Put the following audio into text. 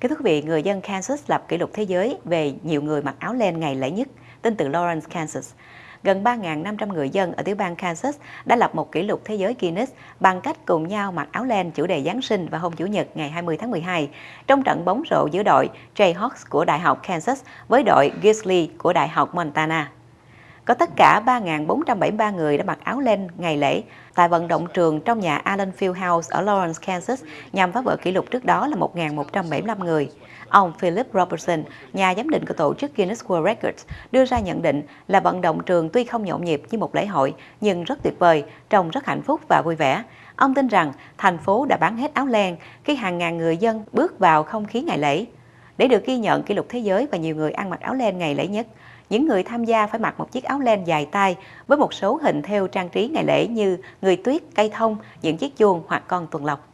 Kính thưa quý vị, người dân Kansas lập kỷ lục thế giới về nhiều người mặc áo len ngày lễ nhất, tin từ Lawrence, Kansas. Gần 3.500 người dân ở tiểu bang Kansas đã lập một kỷ lục thế giới Guinness bằng cách cùng nhau mặc áo len chủ đề Giáng sinh và hôm Chủ nhật ngày 20 tháng 12 trong trận bóng rổ giữa đội Jayhawks của Đại học Kansas với đội Grizzly của Đại học Montana. Có tất cả 3.473 người đã mặc áo len ngày lễ tại vận động trường trong nhà Allen Field House ở Lawrence, Kansas nhằm phá vỡ kỷ lục trước đó là 1.175 người. Ông Philip Robertson, nhà giám định của tổ chức Guinness World Records, đưa ra nhận định là vận động trường tuy không nhộn nhịp như một lễ hội nhưng rất tuyệt vời, trông rất hạnh phúc và vui vẻ. Ông tin rằng thành phố đã bán hết áo len khi hàng ngàn người dân bước vào không khí ngày lễ. Để được ghi nhận kỷ lục thế giới và nhiều người ăn mặc áo len ngày lễ nhất, những người tham gia phải mặc một chiếc áo len dài tay với một số hình theo trang trí ngày lễ như người tuyết, cây thông, những chiếc chuông hoặc con tuần lộc.